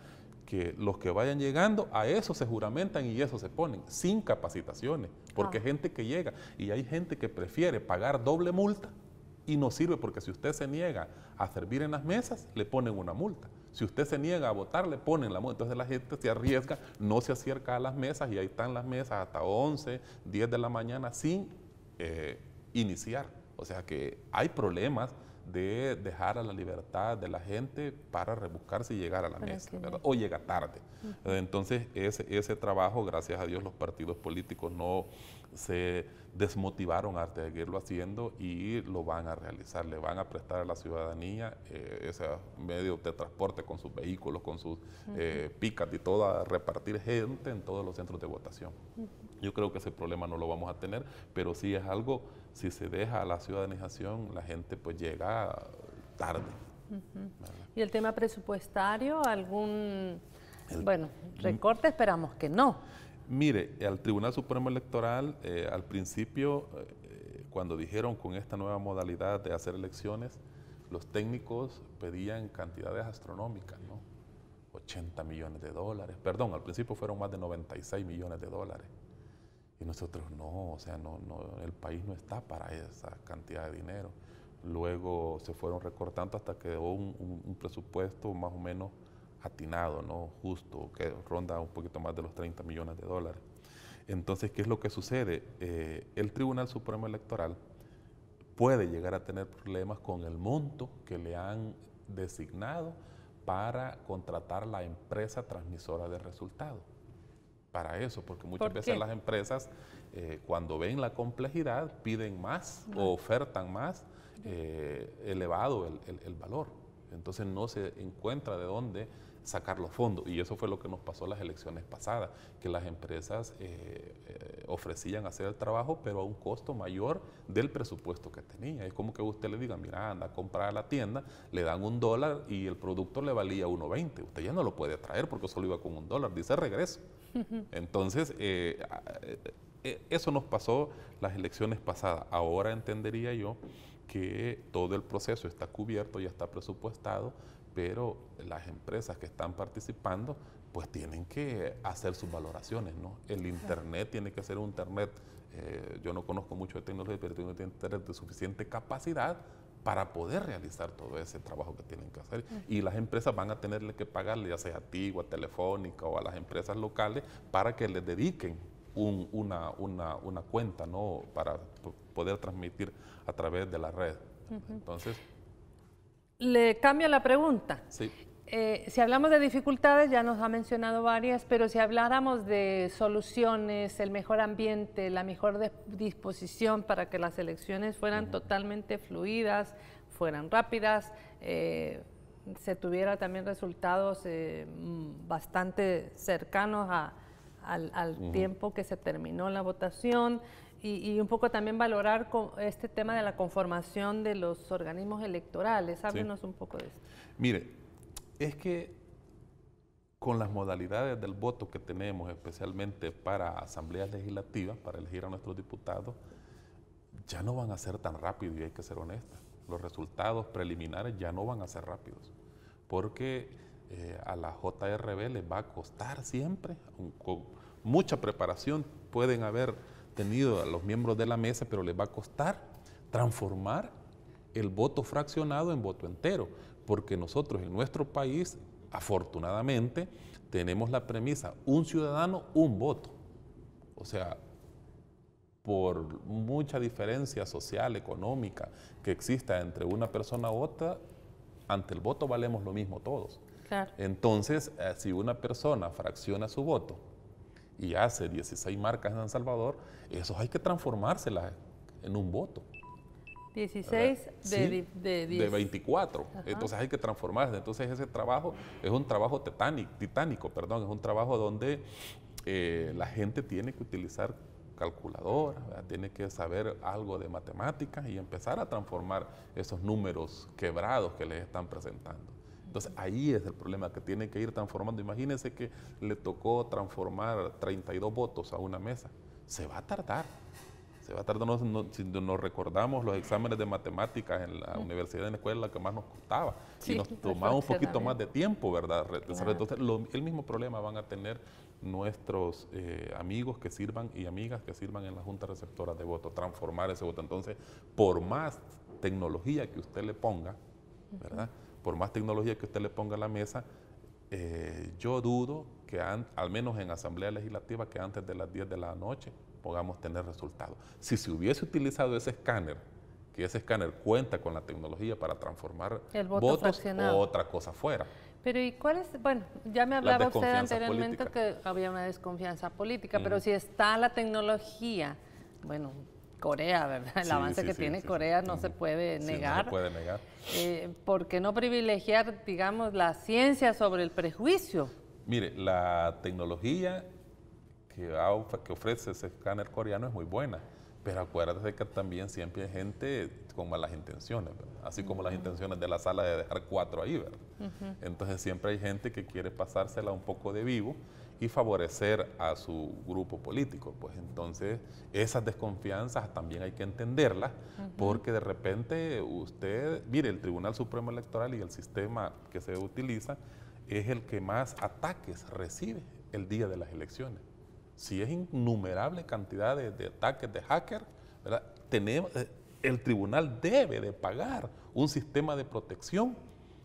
que los que vayan llegando a eso se juramentan y eso se ponen, sin capacitaciones, porque ah. hay gente que llega y hay gente que prefiere pagar doble multa y no sirve porque si usted se niega a servir en las mesas, le ponen una multa. Si usted se niega a votar, le ponen la multa. Entonces la gente se arriesga, no se acerca a las mesas y ahí están las mesas hasta 11, 10 de la mañana sin eh, iniciar. O sea que hay problemas de dejar a la libertad de la gente para rebuscarse y llegar a la mesa, o llega tarde. Entonces, ese trabajo, gracias a Dios, los partidos políticos no, se desmotivaron de seguirlo haciendo y lo van a realizar, le van a prestar a la ciudadanía eh, ese medio de transporte con sus vehículos, con sus eh, picas y todo, a repartir gente en todos los centros de votación. Yo creo que ese problema no lo vamos a tener, pero sí es algo, si se deja a la ciudadanización, la gente pues llega tarde. ¿Y el tema presupuestario? ¿Algún... bueno, mm. recorte esperamos que no. Mire, al Tribunal Supremo Electoral, eh, al principio, eh, cuando dijeron con esta nueva modalidad de hacer elecciones, los técnicos pedían cantidades astronómicas, ¿no? 80 millones de dólares, perdón, al principio fueron más de 96 millones de dólares. Y nosotros no, o sea, no, no, el país no está para esa cantidad de dinero. Luego se fueron recortando hasta que quedó un presupuesto más o menos atinado, ¿no? justo, que ronda un poquito más de los 30 millones de dólares. Entonces, ¿qué es lo que sucede? Eh, el Tribunal Supremo Electoral puede llegar a tener problemas con el monto que le han designado para contratar la empresa transmisora de resultados. Para eso, porque muchas veces las empresas, eh, cuando ven la complejidad, piden más o ofertan más eh, elevado el valor. Entonces no se encuentra de dónde sacar los fondos. Y eso fue lo que nos pasó en las elecciones pasadas, que las empresas eh, eh, ofrecían hacer el trabajo, pero a un costo mayor del presupuesto que tenía. Es como que usted le diga, mira, anda a comprar a la tienda, le dan un dólar y el producto le valía 1,20. Usted ya no lo puede traer porque solo iba con un dólar. Dice regreso. (laughs) Entonces, eh, eso nos pasó las elecciones pasadas. Ahora entendería yo que todo el proceso está cubierto, ya está presupuestado pero las empresas que están participando pues tienen que hacer sus valoraciones, ¿no? El Internet tiene que ser un Internet, eh, yo no conozco mucho de tecnología, pero tiene que tener de suficiente capacidad para poder realizar todo ese trabajo que tienen que hacer. Y las empresas van a tenerle que pagarle, ya sea a ti o a Telefónica o a las empresas locales, para que les dediquen una, una, cuenta, ¿no? Para poder transmitir a través de la red. Le cambio la pregunta. Eh, si hablamos de dificultades, ya nos ha mencionado varias, pero si habláramos de soluciones, el mejor ambiente, la mejor disposición para que las elecciones fueran totalmente fluidas, fueran rápidas, eh, se tuviera también resultados eh, mm, bastante cercanos al, tiempo que se terminó la votación, y, un poco también valorar este tema de la conformación de los organismos electorales. Háblenos un poco de esto. Mire, es que con las modalidades del voto que tenemos, especialmente para asambleas legislativas, para elegir a nuestros diputados, ya no van a ser tan rápidos, y hay que ser honestos. Los resultados preliminares ya no van a ser rápidos, porque eh, a la JRB les va a costar siempre, con mucha preparación, pueden haber tenido a los miembros de la mesa, pero les va a costar transformar el voto fraccionado en voto entero, porque nosotros en nuestro país, afortunadamente, tenemos la premisa, un ciudadano, un voto. O sea, por mucha diferencia social, económica que exista entre una persona u otra, ante el voto valemos lo mismo todos. Entonces, eh, si una persona fracciona su voto y hace 16 marcas en San Salvador, esos hay que transformárselas en un voto. 16 de, 24. Entonces hay que transformarse. Entonces ese trabajo es un trabajo titánico, titánico perdón, es un trabajo donde eh, la gente tiene que utilizar calculadora, tiene que saber algo de matemáticas y empezar a transformar esos números quebrados que les están presentando. Entonces ahí es el problema, que tiene que ir transformando. Imagínense que le tocó transformar 32 votos a una mesa. Se va a tardar. Se va a tardar, si nos recordamos los exámenes de matemáticas en la universidad, en la escuela, que más nos costaba. Si nos tomaba un poquito más de tiempo, ¿verdad? Entonces, el mismo problema van a tener nuestros eh, amigos que sirvan y amigas que sirvan en la Junta Receptora de Voto, transformar ese voto. Entonces, por más tecnología que usted le ponga, ¿verdad? por más tecnología que usted le ponga a la mesa, eh, yo dudo que al menos en Asamblea Legislativa que antes de las 10 de la noche podamos tener resultados. Si se hubiese utilizado ese escáner, que ese escáner cuenta con la tecnología para transformar el voto votos o otra cosa fuera. Pero ¿y cuál es? Bueno, ya me hablaba usted anteriormente que había una desconfianza política, pero si está la tecnología, bueno, Corea, ¿verdad? El avance que tiene Corea no se puede negar. No se puede negar. Eh, ¿Por qué no privilegiar, digamos, la ciencia sobre el prejuicio? Mire, la tecnología que, que ofrece ese escáner coreano es muy buena, pero acuérdate que también siempre hay gente con malas intenciones, ¿verdad? así como las intenciones de la sala de dejar cuatro ahí, ¿verdad? Entonces siempre hay gente que quiere pasársela un poco de vivo y favorecer a su grupo político. Pues entonces esas desconfianzas también hay que entenderlas porque de repente usted, mire, el Tribunal Supremo Electoral y el sistema que se utiliza es el que más ataques recibe el día de las elecciones. Si es innumerable cantidad de, ataques de hackers, tenemos, eh, el tribunal debe de pagar un sistema de protección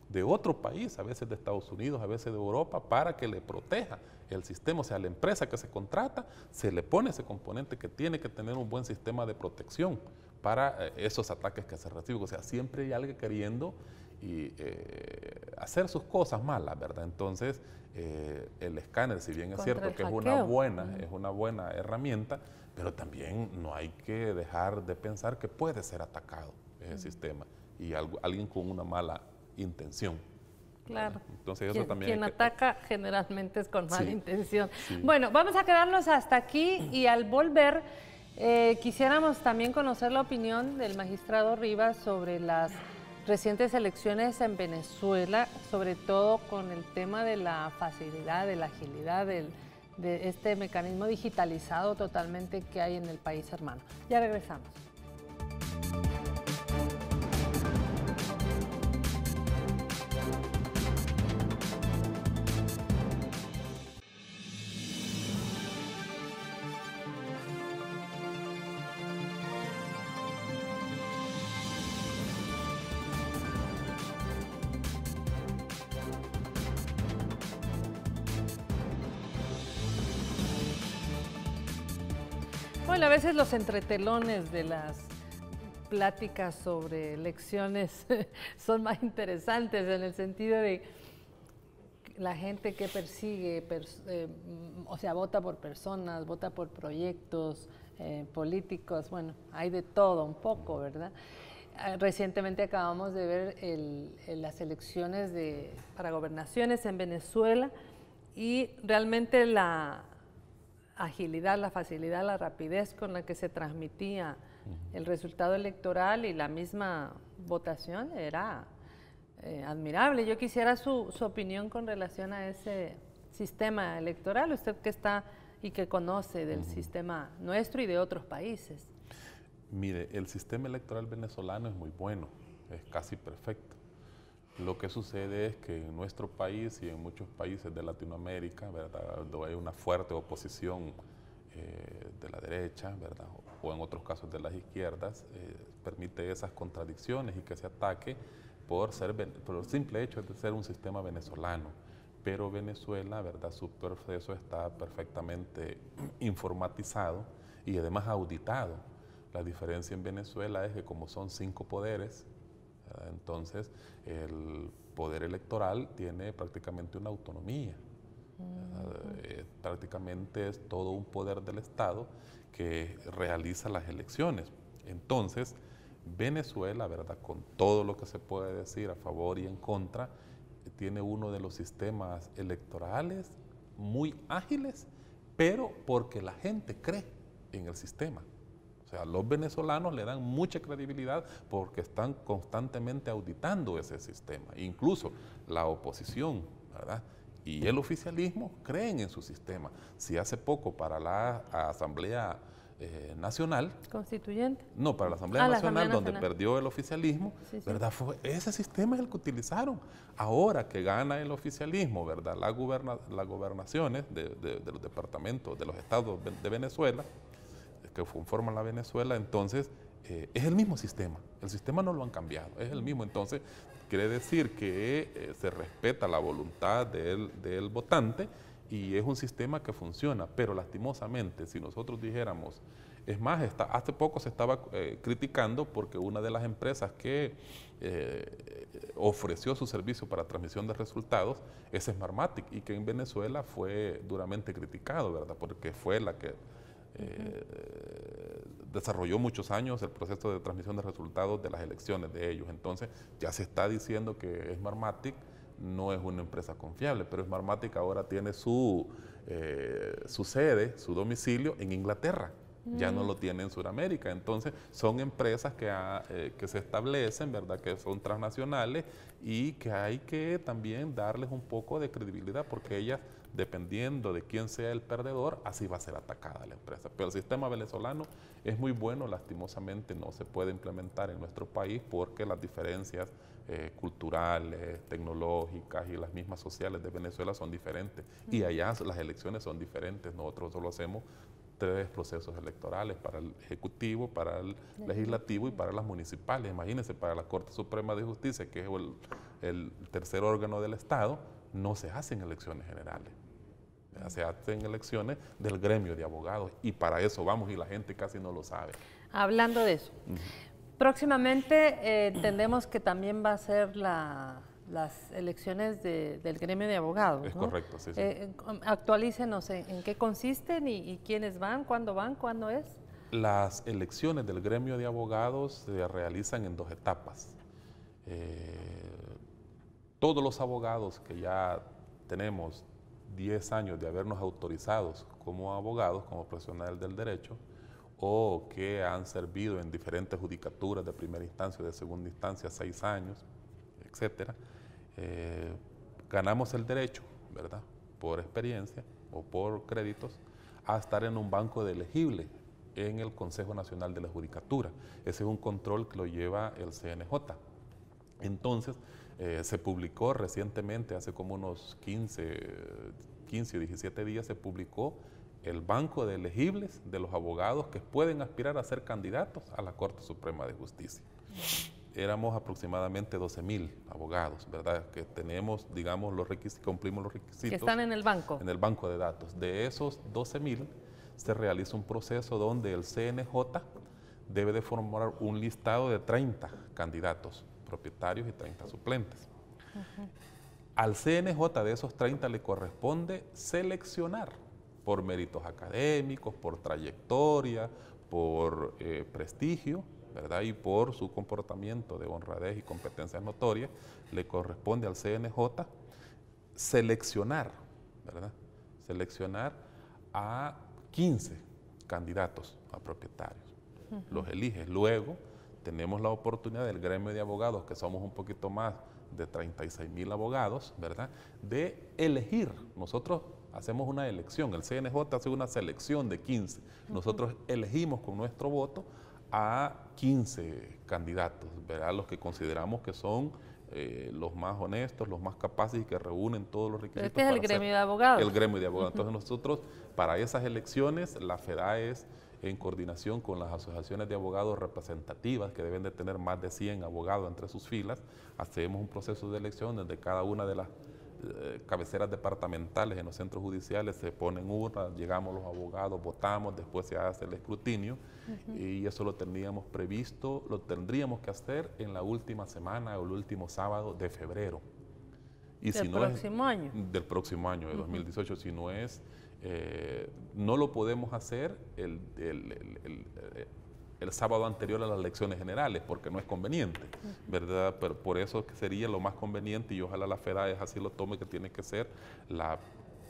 de otro país, a veces de Estados Unidos, a veces de Europa, para que le proteja el sistema, o sea, la empresa que se contrata, se le pone ese componente que tiene que tener un buen sistema de protección para eh, esos ataques que se reciben. O sea, siempre hay alguien queriendo y, eh, hacer sus cosas malas, ¿verdad? Entonces, eh, el escáner, si bien es cierto que es una, buena, es una buena herramienta, pero también no hay que dejar de pensar que puede ser atacado el sistema y alguien con una mala intención. Claro. Entonces eso también. Quien ataca generalmente es con mala intención. Bueno, vamos a quedarnos hasta aquí y al volver eh, quisiéramos también conocer la opinión del magistrado Rivas sobre las recientes elecciones en Venezuela, sobre todo con el tema de la facilidad, de la agilidad, de este mecanismo digitalizado totalmente que hay en el país hermano. Ya regresamos. Bueno, a veces los entretelones de las pláticas sobre elecciones (laughs) son más interesantes en el sentido de la gente que persigue, eh, o sea, vota por personas, vota por proyectos eh, políticos, bueno, hay de todo un poco, ¿verdad? Ah, recientemente acabamos de ver eh, las elecciones para gobernaciones en Venezuela y realmente la, agilidad, la facilidad, la rapidez con la que se transmitía el resultado electoral y la misma votación era eh, admirable. Yo quisiera su, opinión con relación a ese sistema electoral, usted que está y que conoce del sistema nuestro y de otros países. Mire, el sistema electoral venezolano es muy bueno, es casi perfecto. Lo que sucede es que en nuestro país y en muchos países de Latinoamérica, ¿verdad? hay una fuerte oposición eh, de la derecha, ¿verdad? o en otros casos de las izquierdas, eh, permite esas contradicciones y que se ataque por, ser, por el simple hecho de ser un sistema venezolano. Pero Venezuela, ¿verdad? su proceso está perfectamente (clears throat) informatizado y además auditado. La diferencia en Venezuela es que como son cinco poderes, entonces, el poder electoral tiene prácticamente una autonomía. Eh, prácticamente es todo un poder del Estado que realiza las elecciones. Entonces, Venezuela, ¿verdad? Con todo lo que se puede decir a favor y en contra, tiene uno de los sistemas electorales muy ágiles, pero porque la gente cree en el sistema. O sea, los venezolanos le dan mucha credibilidad porque están constantemente auditando ese sistema. Incluso la oposición, Y el oficialismo creen en su sistema. Si hace poco para la Asamblea eh, Nacional. ¿Constituyente? No, para la ah, Asamblea, Nacional, donde perdió el oficialismo, ¿verdad? ese sistema es el que utilizaron. Ahora que gana el oficialismo, ¿verdad? las, gobernaciones de los departamentos, de los estados de Venezuela, que conforman la Venezuela, entonces eh, es el mismo sistema. El sistema no lo han cambiado, es el mismo. Entonces, quiere decir que eh, se respeta la voluntad del, votante y es un sistema que funciona, pero lastimosamente, si nosotros dijéramos, es más, hace poco se estaba eh, criticando porque una de las empresas que ofreció su servicio para transmisión de resultados es Smartmatic y que en Venezuela fue duramente criticado, ¿verdad? Porque fue la que eh, desarrolló muchos años el proceso de transmisión de resultados de las elecciones de ellos. Entonces, ya se está diciendo que Smartmatic no es una empresa confiable, pero Smartmatic ahora tiene su, eh, su sede, su domicilio en Inglaterra. Ya no mm. lo tiene en Sudamérica. Entonces, son empresas que, eh, que se establecen, ¿verdad? Que son transnacionales y que hay que también darles un poco de credibilidad porque ellas dependiendo de quién sea el perdedor, así va a ser atacada la empresa. Pero el sistema venezolano es muy bueno, lastimosamente no se puede implementar en nuestro país porque las diferencias eh, culturales, tecnológicas y las mismas sociales de Venezuela son diferentes. Y allá las elecciones son diferentes, nosotros solo hacemos tres procesos electorales, para el Ejecutivo, para el Legislativo y para las municipales. Imagínense, para la Corte Suprema de Justicia, que es el tercer órgano del Estado, no se hacen elecciones generales se hacen elecciones del gremio de abogados y para eso vamos y la gente casi no lo sabe. Hablando de eso, próximamente eh, entendemos que también va a ser las elecciones del gremio de abogados. Es correcto, sí. sí. Eh, actualícenos en, qué consisten y, quiénes van, cuándo van, cuándo es. Las elecciones del gremio de abogados se realizan en dos etapas. Eh, todos los abogados que ya tenemos 10 años de habernos autorizados como abogados, como profesionales del derecho, o que han servido en diferentes judicaturas de primera instancia de segunda instancia, seis años, etcétera, eh, ganamos el derecho, ¿verdad? Por experiencia o por créditos, a estar en un banco de elegible en el Consejo Nacional de la Judicatura. Ese es un control que lo lleva el CNJ. Entonces, eh, se publicó recientemente, hace como unos 15, 15 o 17 días, se publicó el banco de elegibles de los abogados que pueden aspirar a ser candidatos a la Corte Suprema de Justicia. Éramos aproximadamente 12 mil abogados, ¿verdad? Que tenemos, digamos, los requisitos, cumplimos los requisitos. Que están en el banco. En el banco de datos. De esos 12 mil, se realiza un proceso donde el CNJ debe de formar un listado de 30 candidatos propietarios y 30 suplentes. Al CNJ de esos 30 le corresponde seleccionar por méritos académicos, por trayectoria, por eh, prestigio, ¿verdad? Y por su comportamiento de honradez y competencias notorias, le corresponde al CNJ seleccionar, ¿verdad? Seleccionar a 15 candidatos a propietarios. Los eliges luego tenemos la oportunidad del gremio de abogados, que somos un poquito más de 36 mil abogados, ¿verdad? De elegir. Nosotros hacemos una elección, el CNJ hace una selección de 15. Nosotros elegimos con nuestro voto a 15 candidatos, ¿verdad? Los que consideramos que son eh, los más honestos, los más capaces y que reúnen todos los requisitos. este es el gremio de abogados. El gremio de abogados. Entonces nosotros, para esas elecciones, la FEDA es en coordinación con las asociaciones de abogados representativas, que deben de tener más de 100 abogados entre sus filas, hacemos un proceso de elección donde cada una de las eh, cabeceras departamentales en los centros judiciales se ponen urnas, llegamos los abogados, votamos, después se hace el escrutinio y eso lo teníamos previsto, lo tendríamos que hacer en la última semana o el último sábado de febrero. del próximo año. Del próximo año, de 2018. Si no es no lo podemos hacer el, eh, el, sábado anterior a las elecciones generales porque no es conveniente, ¿verdad? Pero por eso sería lo más conveniente y ojalá la es así lo tome que tiene que ser la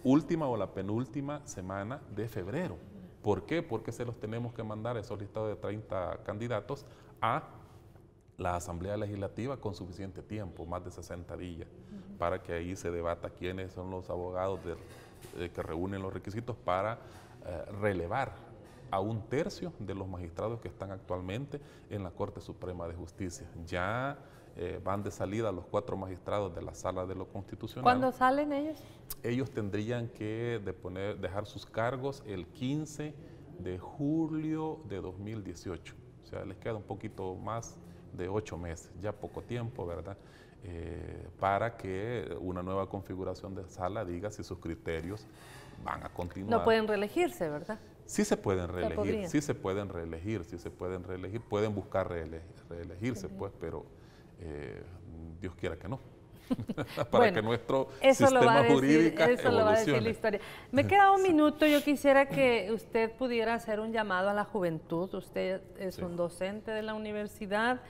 última o la penúltima semana de febrero. ¿Por qué? Porque se los tenemos que mandar esos listados de 30 candidatos a la Asamblea Legislativa con suficiente tiempo, más de 60 días, para que ahí se debata quiénes son los abogados del eh, que reúnen los requisitos para eh, relevar a un tercio de los magistrados que están actualmente en la Corte Suprema de Justicia. Ya eh, van de salida los cuatro magistrados de la Sala de lo Constitucional. ¿Cuándo salen ellos? Ellos tendrían que dejar sus cargos el 15 de julio de 2018. O sea, les queda un poquito más de ocho meses, ya poco tiempo, ¿verdad? Eh, para que una nueva configuración de sala diga si sus criterios van a continuar. No pueden reelegirse, ¿verdad? Sí se pueden reelegir, sí se pueden reelegir, sí se pueden reelegir, pueden buscar reelegirse, pues, pero eh, Dios quiera que no. (laughs) para que nuestro sistema eso lo va a decir la historia. Me queda un (laughs) minuto, yo quisiera que usted pudiera hacer un llamado a la juventud. Usted es un docente de la universidad,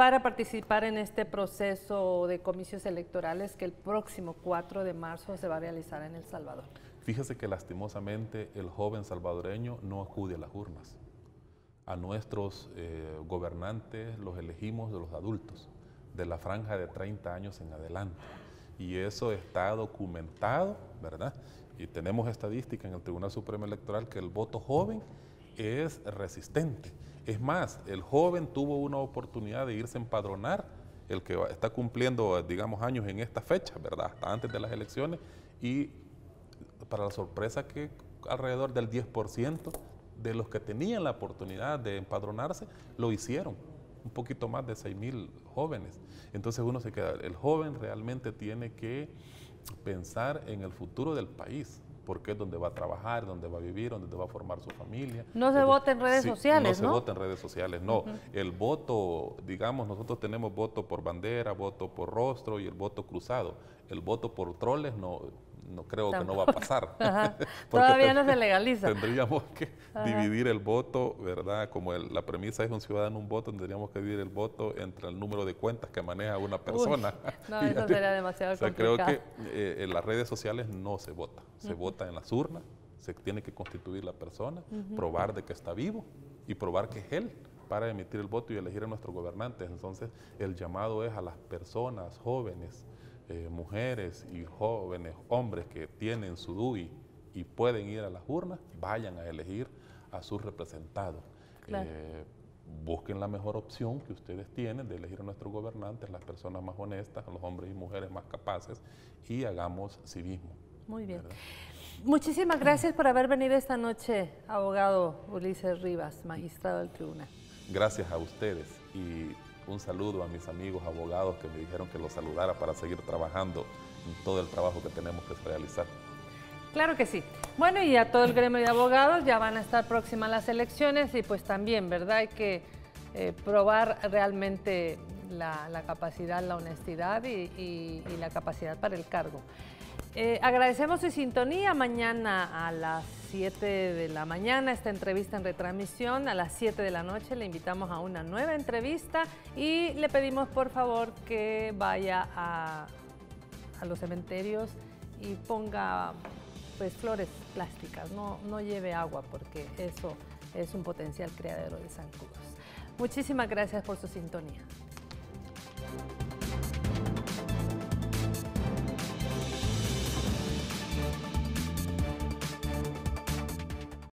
para participar en este proceso de comicios electorales que el próximo 4 de marzo se va a realizar en El Salvador? Fíjese que lastimosamente el joven salvadoreño no acude a las urnas. A nuestros eh, gobernantes los elegimos de los adultos, de la franja de 30 años en adelante. Y eso está documentado, ¿verdad? Y tenemos estadística en el Tribunal Supremo Electoral que el voto joven es resistente. Es más, el joven tuvo una oportunidad de irse a empadronar, el que está cumpliendo, digamos, años en esta fecha, ¿verdad? Hasta antes de las elecciones, y para la sorpresa que alrededor del 10% de los que tenían la oportunidad de empadronarse lo hicieron, un poquito más de 6 mil jóvenes. Entonces uno se queda, el joven realmente tiene que pensar en el futuro del país, porque es donde va a trabajar, donde va a vivir, donde va a formar su familia. No se vota en redes sociales. No, no se vota en redes sociales, no. El voto, digamos, nosotros tenemos voto por bandera, voto por rostro y el voto cruzado. El voto por troles no no creo que no va a pasar. (laughs) (laughs) Todavía no se legaliza. Tendríamos que dividir el voto, ¿verdad? Como la premisa es un ciudadano un voto, tendríamos que dividir el voto entre el número de cuentas que maneja una persona. (laughs) no, eso sería demasiado o sea, Creo que eh, en las redes sociales no se vota, se vota en las urnas, se tiene que constituir la persona, probar de que está vivo y probar que es él para emitir el voto y elegir a nuestros gobernantes. Entonces, el llamado es a las personas jóvenes eh, mujeres y jóvenes, hombres que tienen su DUI y pueden ir a las urnas, vayan a elegir a sus representados. Eh, busquen la mejor opción que ustedes tienen de elegir a nuestros gobernantes, las personas más honestas, los hombres y mujeres más capaces y hagamos civismo. Muy bien. Muchísimas gracias por haber venido esta noche, abogado Ulises Rivas, magistrado del tribunal. Gracias a ustedes y un saludo a mis amigos abogados que me dijeron que los saludara para seguir trabajando en todo el trabajo que tenemos que realizar. Claro que sí. Bueno, y a todo el gremio de abogados ya van a estar próximas las elecciones y pues también, ¿verdad? Hay que eh, probar realmente la, capacidad, la honestidad y, la capacidad para el cargo. Eh, agradecemos su sintonía. Mañana a las 7 de la mañana esta entrevista en retransmisión. A las 7 de la noche le invitamos a una nueva entrevista y le pedimos por favor que vaya a, los cementerios y ponga pues flores plásticas, no, lleve agua porque eso es un potencial criadero de zancudos. Muchísimas gracias por su sintonía. Thank you.